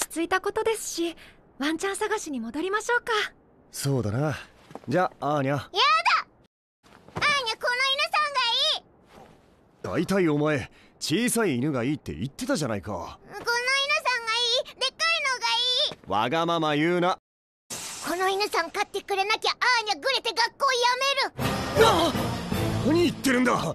落ち着いたことですしワンちゃん探しに戻りましょうかそうだなじゃあアーニャやだアーニャこの犬さんがいい大体お前小さい犬がいいって言ってたじゃないかこの犬さんがいいでっかいのがいいわがまま言うなこの犬さん飼ってくれなきゃアーニャグレて学校やめるなあ何言ってるんだ